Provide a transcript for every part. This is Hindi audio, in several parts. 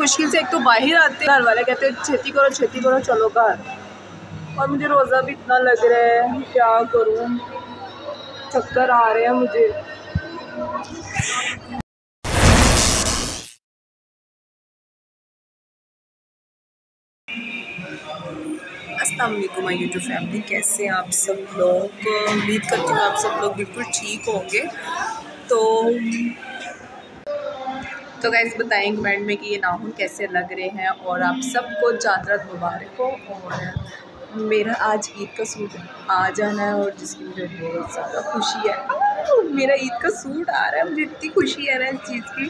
मुश्किल से एक तो बाहर आते घर वाले कहते हैं छेती करो छेती करो चलो घर और मुझे रोज़ा भी इतना लग रहा है क्या करूँ चक्कर आ रहे हैं मुझे असलम माई यूट्यूब फैमिली कैसे आप सब लोग उम्मीद करती हूँ आप सब लोग बिल्कुल ठीक होंगे तो तो गैस बताएं कमेंट में कि ये नाखून कैसे लग रहे हैं और आप सबको चादरत मुबारक हो और मेरा आज ईद का सूट आ जाना है और जिसकी मुझे बहुत ज़्यादा खुशी है मेरा ईद का सूट आ रहा है मुझे इतनी खुशी है ना इस चीज़ की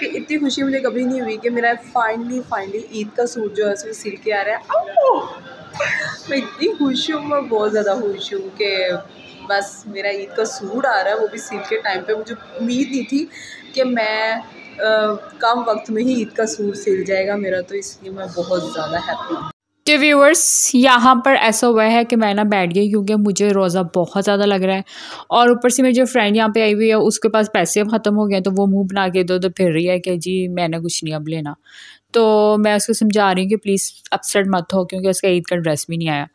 कि इतनी खुशी मुझे कभी नहीं हुई कि मेरा फाइनली फाइनली ईद का सूट जो है उसमें सिल के आ रहा है मैं इतनी खुश हूँ मैं बहुत ज़्यादा खुश हूँ कि बस मेरा ईद का सूट आ रहा है वो भी सिल के टाइम पे मुझे उम्मीद नहीं थी कि मैं कम वक्त में ही ईद का सूर सिल जाएगा मेरा तो इसलिए मैं बहुत ज़्यादा हैप्पी हूँ तो व्यूवर्स यहाँ पर ऐसा हुआ है कि मैं ना बैठ गई क्योंकि मुझे रोज़ा बहुत ज़्यादा लग रहा है और ऊपर से मेरी जो फ्रेंड यहाँ पे आई हुई है उसके पास पैसे अब ख़त्म हो गए तो वो मुंह बना के इधर उधर तो फिर रही है कि जी मैंने कुछ नहीं अब लेना तो मैं उसको समझा रही हूँ कि प्लीज़ अपसेट मत हो क्योंकि उसका ईद का ड्रेस भी नहीं आया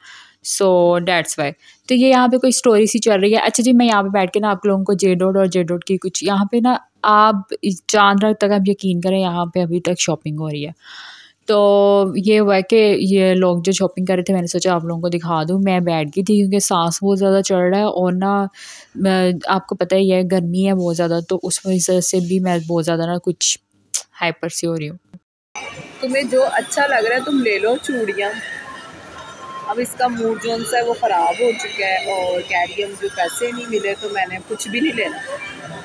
सो डैट्स वाई तो ये यहाँ पे कोई स्टोरी सी चल रही है अच्छा जी मैं यहाँ पे बैठ के ना आप लोगों को जे डोड और जे डोड की कुछ यहाँ पे ना आप चांद रख तक आप यकीन करें यहाँ पे अभी तक शॉपिंग हो रही है तो ये हुआ कि ये लोग जो शॉपिंग कर रहे थे मैंने सोचा आप लोगों को दिखा दूँ मैं बैठ गई थी क्योंकि सांस बहुत ज़्यादा चढ़ रहा है और ना आपको पता ही है गर्मी है बहुत ज़्यादा तो उस वजह से भी मैं बहुत ज़्यादा ना कुछ हाइपर सी हो रही हूँ तुम्हें जो अच्छा लग रहा है तुम ले लो चूड़ियाँ अब इसका मूड जो सा है वो ख़राब हो चुका है और कैरियम जो पैसे नहीं मिले तो मैंने कुछ भी नहीं लेना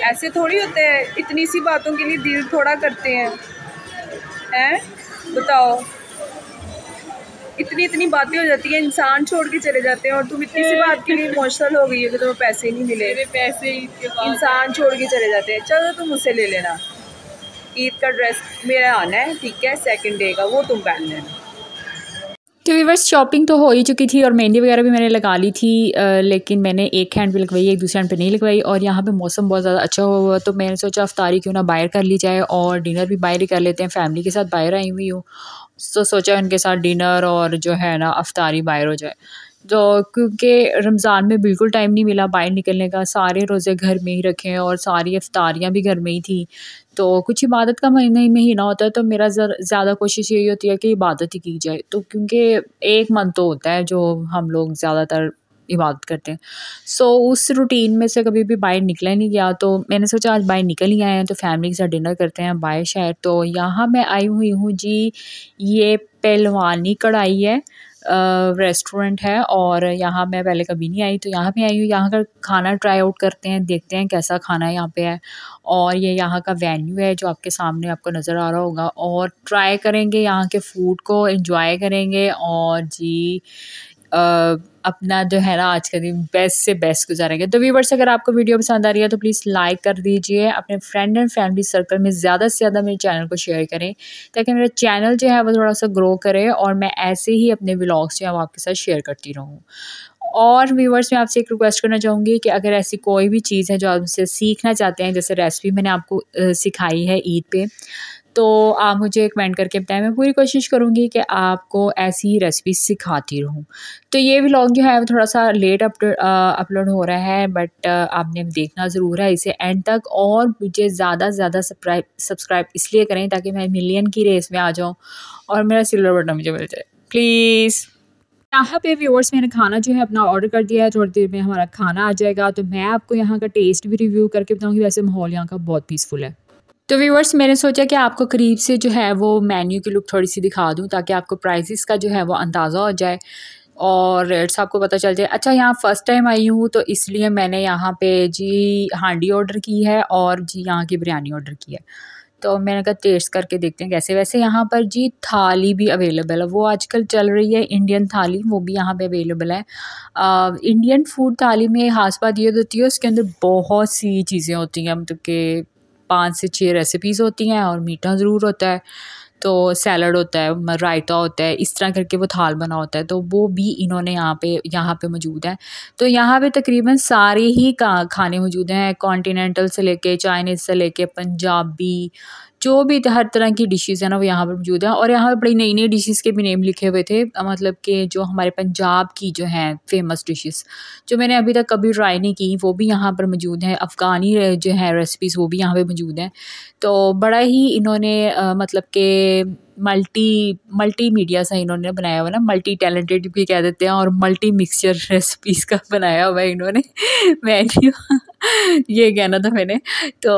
ऐसे थोड़ी होते हैं इतनी सी बातों के लिए दिल थोड़ा करते हैं हैं बताओ इतनी इतनी बातें हो जाती है इंसान छोड़ के चले जाते हैं और तुम इतनी सी बात के लिए इमोशनल हो गई है कि तुम्हें पैसे नहीं मिले पैसे इंसान छोड़ के चले जाते हैं चलो तुम उसे ले लेना ईद का ड्रेस मेरा आना है ठीक है सेकेंड डे का वो तुम पहन लेना तो वीवर्स शॉपिंग तो हो ही चुकी थी और मेहंदी वगैरह भी मैंने लगा ली थी आ, लेकिन मैंने एक हैंड पे लगवाई एक दूसरे हैंड पे नहीं लगवाई और यहाँ पे मौसम बहुत ज़्यादा अच्छा हुआ हुआ तो मैंने सोचा अफ्तारी क्यों ना बाहर कर ली जाए और डिनर भी बाहर ही कर लेते हैं फैमिली के साथ बाहर आई हुई हूँ तो सोचा उनके साथ डिनर और जो है ना अफ्तारी बाहर हो जाए तो क्योंकि रमज़ान में बिल्कुल टाइम नहीं मिला बाहर निकलने का सारे रोज़े घर में ही रखे और सारी अफ्तारियाँ भी घर में ही थी तो कुछ इबादत का महीने ही महीना होता है तो मेरा ज़्यादा कोशिश यही होती है कि इबादत ही की जाए तो क्योंकि एक मंथ तो होता है जो हम लोग ज़्यादातर इबादत करते हैं सो so, उस रूटीन में से कभी भी बाहर निकला नहीं गया तो मैंने सोचा आज बाहर निकल ही आए हैं तो फैमिली के साथ डिनर करते हैं बाहर शहर तो यहाँ मैं आई हुई हूँ जी ये पहलवानी कढ़ाई है रेस्टोरेंट है और यहाँ मैं पहले कभी नहीं आई तो यहाँ पे आई हूँ यहाँ का खाना ट्राई आउट करते हैं देखते हैं कैसा खाना यहाँ पे है और ये यहाँ का वेन्यू है जो आपके सामने आपको नज़र आ रहा होगा और ट्राई करेंगे यहाँ के फूड को इन्जॉय करेंगे और जी आ, अपना जो है ना आज का दिन बेस्ट से बेस्ट गुजारेंगे तो व्यूवर्स अगर आपको वीडियो पसंद आ रही है तो प्लीज़ लाइक कर दीजिए अपने फ्रेंड एंड फैमिली सर्कल में ज़्यादा से ज़्यादा मेरे चैनल को शेयर करें ताकि मेरा चैनल जो है वो थोड़ा सा ग्रो करे और मैं ऐसे ही अपने ब्लॉग्स जो है वो आपके साथ शेयर करती रहूँ और व्यूवर्स मैं आपसे एक रिक्वेस्ट करना चाहूँगी कि अगर ऐसी कोई भी चीज़ है जो आप मुझसे सीखना चाहते हैं जैसे रेसिपी मैंने आपको सिखाई है ईद पे तो आप मुझे कमेंट करके बताएं मैं पूरी कोशिश करूँगी कि आपको ऐसी ही रेसिपी सिखाती रहूँ तो ये व्लॉग जो है वो थोड़ा सा लेट अपलोड हो रहा है बट आपने देखना ज़रूर है इसे एंड तक और मुझे ज़्यादा से ज़्यादा सब्सक्राइब इसलिए करें ताकि मैं मिलियन की रेस में आ जाऊँ और मेरा सिल्वर बटन मुझे मिल जाए प्लीज़ यहाँ पे व्यूअर्स मैंने खाना जो है अपना ऑर्डर कर दिया है थोड़ी देर में हमारा खाना आ जाएगा तो मैं आपको यहाँ का टेस्ट भी रिव्यू करके बताऊँगी वैसे माहौल यहाँ का बहुत पीसफुल है तो व्यूवर्स मैंने सोचा कि आपको करीब से जो है वो मेन्यू की लुक थोड़ी सी दिखा दूँ ताकि आपको प्राइजिस का जो है वो अंदाज़ा हो जाए और रेट्स आपको पता चल जाए अच्छा यहाँ फ़र्स्ट टाइम आई हूँ तो इसलिए मैंने यहाँ पे जी हांडी ऑर्डर की है और जी यहाँ की बिरयानी ऑर्डर की है तो मैंने कहा टेस्ट करके देखते हैं कैसे वैसे यहाँ पर जी थाली भी अवेलेबल है वो आजकल चल रही है इंडियन थाली वो भी यहाँ पे अवेलेबल है आ, इंडियन फूड थाली में खास बात ये होती है उसके अंदर बहुत सी चीज़ें होती हैं मतलब के पाँच से छः रेसिपीज़ होती हैं और मीठा ज़रूर होता है तो सैलड होता है रायता होता है इस तरह करके वो थाल बना होता है तो वो भी इन्होंने यहाँ पे यहाँ पे मौजूद है तो यहाँ पे तकरीबन सारे ही खाने मौजूद हैं कॉन्टीनेंटल से लेके चाइनीज़ से लेके पंजाबी जो भी हर तरह की डिशेज़ है ना वो यहाँ पर मौजूद है और यहाँ पर बड़ी नई नई डिशेज़ के भी नेम लिखे हुए थे मतलब कि जो हमारे पंजाब की जो हैं फेमस डिशेज़ जो मैंने अभी तक कभी ट्राई नहीं की वो भी यहाँ पर मौजूद हैं अफ़गानी जो है रेसिपीज़ वो भी यहाँ पर मौजूद हैं तो बड़ा ही इन्होंने मतलब के मल्टी मल्टी मीडिया सा इन्होंने बनाया हुआ ना मल्टी टैलेंटेड भी कह देते हैं और मल्टी मिक्सचर रेसिपीज़ का बनाया हुआ है इन्होंने मैन्यू ये कहना था मैंने तो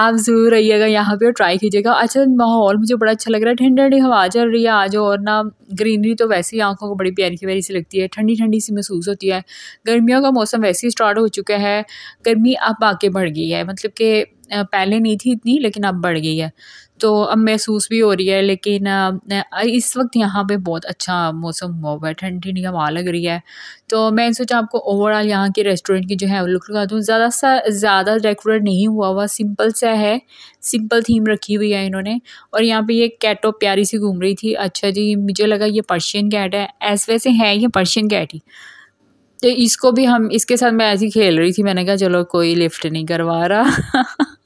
आप ज़रूर आइएगा यहाँ पे और ट्राई कीजिएगा अच्छा माहौल मुझे बड़ा अच्छा लग रहा है ठंडी ठंडी हवा चल रही है आज और ना ग्रीनरी तो वैसे ही आंखों को बड़ी प्यारी की प्यारी सी लगती है ठंडी ठंडी सी महसूस होती है गर्मियों का मौसम वैसे ही स्टार्ट हो चुका है गर्मी अब आके बढ़ गई है मतलब कि पहले नहीं थी इतनी लेकिन अब बढ़ गई है तो अब महसूस भी हो रही है लेकिन इस वक्त यहाँ पे बहुत अच्छा मौसम हुआ हुआ है ठंडी ठंडी हवा लग रही है तो मैंने सोचा आपको ओवरऑल यहाँ के रेस्टोरेंट की जो है वो लुक लगा दूँ ज़्यादा सा ज़्यादा डेकोरेट नहीं हुआ हुआ सिंपल सा है सिंपल थीम रखी हुई है इन्होंने और यहाँ पे ये कैटो प्यारी सी घूम रही थी अच्छा जी मुझे लगा ये पर्शियन कैट है ऐसे वैसे है ये पर्शियन कैट ही तो इसको भी हम इसके साथ मैं ऐसी खेल रही थी मैंने कहा चलो कोई लिफ्ट नहीं करवा रहा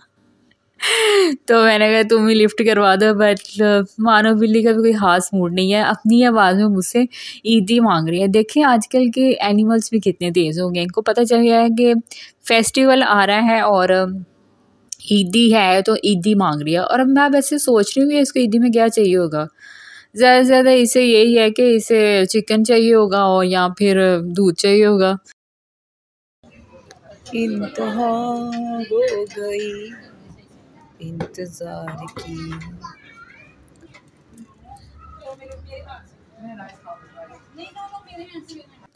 तो मैंने कहा तुम ही लिफ्ट करवा दो बट uh, मानो बिल्ली का भी कोई खास मूड नहीं है अपनी आवाज़ में मुझसे ईदी मांग रही है देखें आजकल के एनिमल्स भी कितने तेज़ हो गए इनको पता चल गया है कि फेस्टिवल आ रहा है और um, ईदी है तो ईदी मांग रही है और अब मैं वैसे सोच रही हूँ कि इसको ईदी में क्या चाहिए होगा ज़्यादा से ज़्यादा इसे यही है कि इसे चिकन चाहिए होगा और या फिर uh, दूध चाहिए होगा इंतहा हो गई इंतज़ार की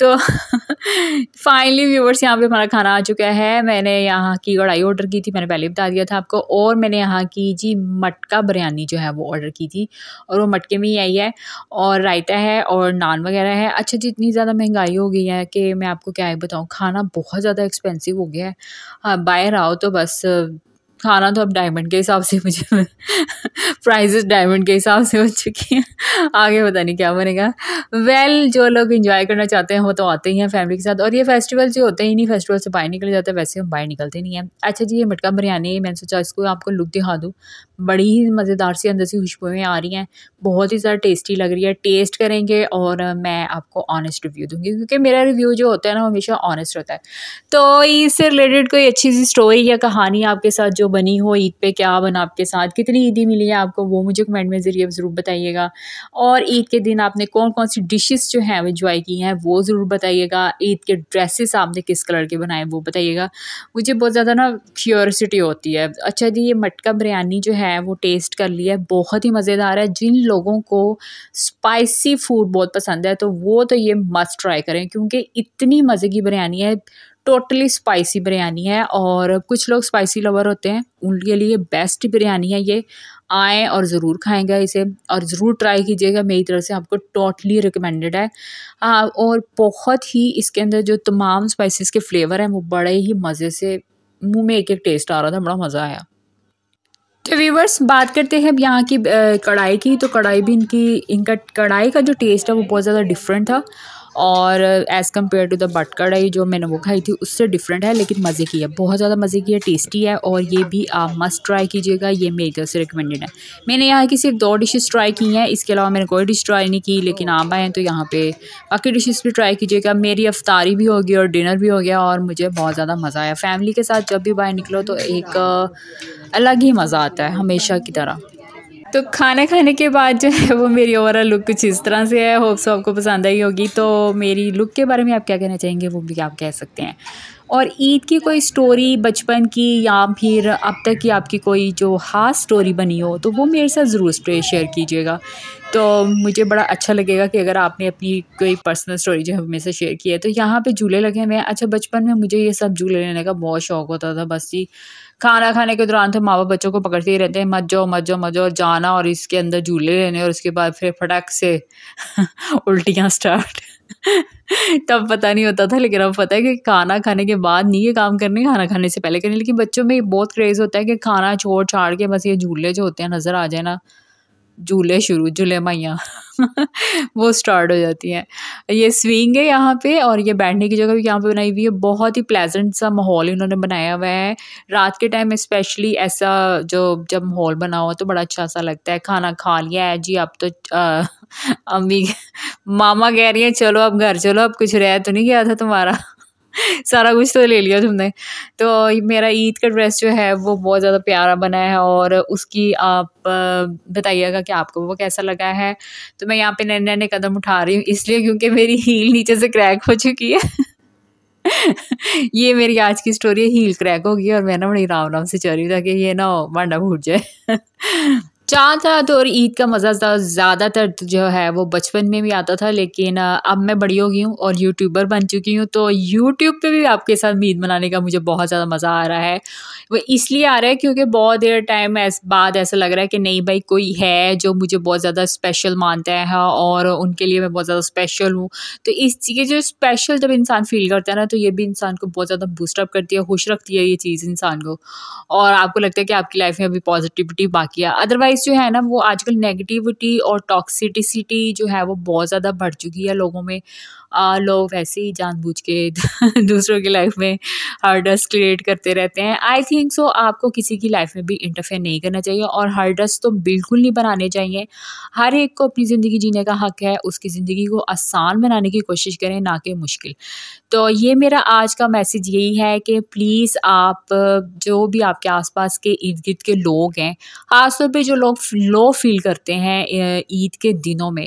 तो फाइनली व्यूवर्स यहाँ पे हमारा खाना आ चुका है मैंने यहाँ की कढ़ाई ऑर्डर की थी मैंने पहले बता दिया था आपको और मैंने यहाँ की जी मटका बिरयानी जो है वो ऑर्डर की थी और वो मटके में ही आई है और रायता है और नान वगैरह है अच्छा जी इतनी ज़्यादा महंगाई हो गई है कि मैं आपको क्या बताऊँ खाना बहुत ज़्यादा एक्सपेंसिव हो गया है हाँ, बाहर आओ तो बस खाना तो अब डायमंड के हिसाब से मुझे प्राइजेस डायमंड के हिसाब से हो चुकी हैं आगे पता नहीं क्या बनेगा वेल well, जो लोग इंजॉय करना चाहते हैं वो तो आते ही हैं फैमिली के साथ और ये फेस्टिवल जो होते ही नहीं फेस्टिवल से बाहर निकल जाते हैं वैसे हम बाहर निकलते नहीं हैं अच्छा जी ये मटका बिरयानी मैंने सोचा इसको आपको लुक दिखा दूँ बड़ी ही मज़ेदार सी अंदर सी खुशबुएँ आ रही हैं बहुत ही ज़्यादा टेस्टी लग रही है टेस्ट करेंगे और मैं आपको ऑनेस्ट रिव्यू दूँगी क्योंकि मेरा रिव्यू जो होता है ना हमेशा ऑनेस्ट होता है तो इससे रिलेटेड कोई अच्छी सी स्टोरी या कहानी आपके साथ जो बनी हो ईद पे क्या बना आपके साथ कितनी ईदी मिली है आपको वो मुझे कमेंट में ज़रिए ज़रूर बताइएगा और ईद के दिन आपने कौन कौन सी डिशेस जो हैं इन्जॉय की हैं वो ज़रूर बताइएगा ईद के ड्रेसेस आपने किस कलर के बनाए वो बताइएगा मुझे बहुत ज़्यादा ना क्यूरसिटी होती है अच्छा जी ये मटका बिरयानी जो है वो टेस्ट कर लिया है बहुत ही मज़ेदार है जिन लोगों को स्पाइसी फूड बहुत पसंद है तो वो तो ये मस्ट ट्राई करें क्योंकि इतनी मज़े की बिरयानी है टोटली स्पाइसी बिरयानी है और कुछ लोग स्पाइसी लवर होते हैं उनके लिए बेस्ट बिरयानी है ये आए और ज़रूर खाएंगे इसे और ज़रूर ट्राई कीजिएगा मेरी तरफ से आपको टोटली रिकमेंडेड है आ, हाँ, और बहुत ही इसके अंदर जो तमाम स्पाइसेस के फ्लेवर हैं वो बड़े ही मज़े से मुंह में एक एक टेस्ट आ रहा था बड़ा मज़ा आया तो व्यूवर्स बात करते हैं अब यहाँ की कढ़ाई की तो कढ़ाई भी इनकी इनका कढ़ाई का जो टेस्ट है वो बहुत ज़्यादा डिफरेंट था और as compare to the but कढ़ाई जो मैंने वो खाई थी उससे डिफरेंट है लेकिन मज़े की है बहुत ज़्यादा मज़े की है टेस्टी है और ये भी आप मस्ट ट्राई कीजिएगा ये मेरी तरफ से रिकमेंडेड है मैंने यहाँ की सिर्फ दो डिशेस ट्राई की हैं इसके अलावा मैंने कोई डिश ट्राई नहीं की लेकिन आप आएँ तो यहाँ पर बाकी डिशेस भी ट्राई कीजिएगा मेरी अफ्तारी भी होगी और डिनर भी हो गया और मुझे बहुत ज़्यादा मज़ा आया फैमिली के साथ जब भी बाहर निकलो तो एक अलग ही मज़ा आता है हमेशा की तरह तो खाना खाने के बाद जो है वो मेरी ओवरऑल लुक कुछ इस तरह से है होप सो आपको पसंद आई होगी तो मेरी लुक के बारे में आप क्या कहना चाहेंगे वो भी आप कह सकते हैं और ईद की कोई स्टोरी बचपन की या फिर अब तक की आपकी कोई जो खास स्टोरी बनी हो तो वो मेरे साथ ज़रूर शेयर कीजिएगा तो मुझे बड़ा अच्छा लगेगा कि अगर आपने अपनी कोई पर्सनल स्टोरी जो है मेरे से शेयर की है तो यहाँ पे झूले लगे हुए हैं अच्छा बचपन में मुझे ये सब झूले लेने का बहुत शौक होता था बस जी खाना खाने के दौरान तो माँ बाप बच्चों को पकड़ते ही रहते हैं मत जाओ मत जाओ मत जाओ जाना और इसके अंदर झूले लेने और उसके बाद फिर फटाक से उल्टियाँ स्टार्ट तब पता नहीं होता था लेकिन अब पता है कि खाना खाने के बाद नहीं ये काम करने खाना खाने से पहले करने लेकिन बच्चों में बहुत क्रेज़ होता है कि खाना छोड़ छाड़ के बस ये झूले जो होते हैं नज़र आ जाए ना झूले शुरू झूले मैया वो स्टार्ट हो जाती हैं ये स्विंग है यहाँ पे और ये बैठने की जगह भी यहाँ पे बनाई हुई है बहुत ही प्लेजेंट सा माहौल इन्होंने बनाया हुआ है रात के टाइम स्पेशली ऐसा जो जब माहौल बना हुआ तो बड़ा अच्छा सा लगता है खाना खा लिया है जी अब तो अम्मी मामा कह रही है चलो अब घर चलो अब कुछ रह तो नहीं गया था तुम्हारा सारा कुछ तो ले लिया तुमने तो मेरा ईद का ड्रेस जो है वो बहुत ज़्यादा प्यारा बना है और उसकी आप बताइएगा कि आपको वो कैसा लगा है तो मैं यहाँ पे नए नए कदम उठा रही हूँ इसलिए क्योंकि मेरी हील नीचे से क्रैक हो चुकी है ये मेरी आज की स्टोरी है हील क्रैक होगी और मैं ना बड़ी राम राम से चल रही हूँ ताकि ये ना मांडा फूट जाए चाँद रात तो और ईद का मज़ा ज़्यादातर तो जो है वो बचपन में भी आता था लेकिन अब मैं बड़ी हो गई हूँ और यूट्यूबर बन चुकी हूँ तो यूट्यूब पे भी आपके साथ ईद मनाने का मुझे बहुत ज़्यादा मज़ा आ रहा है वो इसलिए आ रहा है क्योंकि बहुत देर टाइम ऐस बाद ऐसा लग रहा है कि नहीं भाई कोई है जो मुझे बहुत ज़्यादा स्पेशल मानता है हाँ, और उनके लिए मैं बहुत ज़्यादा स्पेशल हूँ तो इस चीज़ जो स्पेशल जब इंसान फील करता है ना तो ये भी इंसान को बहुत ज़्यादा बूस्टअप करती है खुश रखती है ये चीज़ इंसान को और आपको लगता है कि आपकी लाइफ में अभी पॉजिटिविटी बाकी है अदरवाइज वाइज जो है ना वो आजकल नेगेटिविटी और टॉक्सिटिसिटी जो है वो बहुत ज़्यादा बढ़ चुकी है लोगों में लोग वैसे ही जानबूझ के दूसरों की लाइफ में हार्डस क्रिएट करते रहते हैं आई थिंक सो आपको किसी की लाइफ में भी इंटरफेयर नहीं करना चाहिए और हार्डस तो बिल्कुल नहीं बनाने चाहिए हर एक को अपनी ज़िंदगी जीने का हक है उसकी ज़िंदगी को आसान बनाने की कोशिश करें ना कि मुश्किल तो ये मेरा आज का मैसेज यही है कि प्लीज़ आप जो भी आपके आसपास के इर्द गिर्द के लोग हैं ख़ासतौर पर जो लोग लो फील करते हैं ईद के दिनों में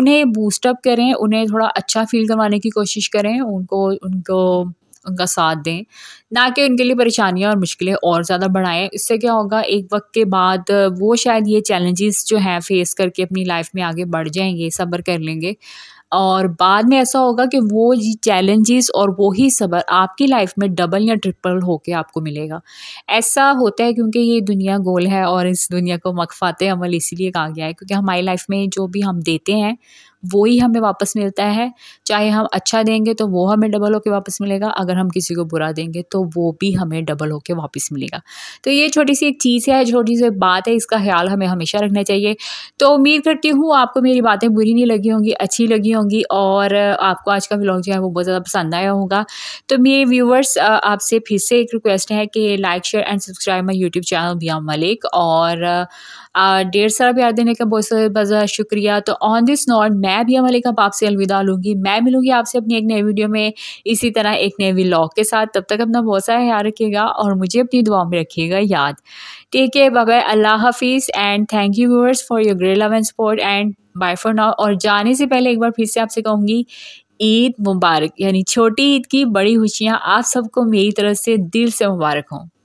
उन्हें बूस्टअप करें उन्हें थोड़ा अच्छा फील फील करवाने की कोशिश करें उनको उनको उनका साथ दें ना कि उनके लिए परेशानियां और मुश्किलें और ज़्यादा बढ़ाएं इससे क्या होगा एक वक्त के बाद वो शायद ये चैलेंजेस जो हैं फेस करके अपनी लाइफ में आगे बढ़ जाएंगे सब्र कर लेंगे और बाद में ऐसा होगा कि वो चैलेंजेस और वो ही सबर आपकी लाइफ में डबल या ट्रिपल होके आपको मिलेगा ऐसा होता है क्योंकि ये दुनिया गोल है और इस दुनिया को मकफात अमल इसीलिए कहा गया है क्योंकि हमारी लाइफ में जो भी हम देते हैं वो ही हमें वापस मिलता है चाहे हम अच्छा देंगे तो वो हमें डबल होके वापस मिलेगा अगर हम किसी को बुरा देंगे तो वो भी हमें डबल होके वापस मिलेगा तो ये छोटी सी एक चीज़ है छोटी सी बात है इसका ख्याल हमें हमेशा रखना चाहिए तो उम्मीद करती हूँ आपको मेरी बातें बुरी नहीं लगी होंगी अच्छी लगी होंगी और आपको आज का ब्लॉग जो है वो बहुत ज़्यादा पसंद आया होगा तो मेरे व्यूवर्स आपसे फिर से एक रिक्वेस्ट है कि like share and subscribe my YouTube channel बियाम मलिक और डेढ़ सारा प्यार देने का बहुत बहुत शुक्रिया तो ऑन दिस नॉट मैं भी अमल का आपसे अलविदा लूँगी मैं मिलूँगी आपसे अपनी एक नई वीडियो में इसी तरह एक नए व्लॉग के साथ तब तक अपना बहुत सारा ख्याल रखिएगा और मुझे अपनी दुआ में रखिएगा याद ठीक है बाबा अल्लाह हाफिज़ and thank you viewers for your great love and support and bye for now और जाने से पहले एक बार फिर से आपसे कहूँगी ईद मुबारक यानी छोटी ईद की बड़ी खुशियाँ आप सबको मेरी तरफ से दिल से मुबारक हों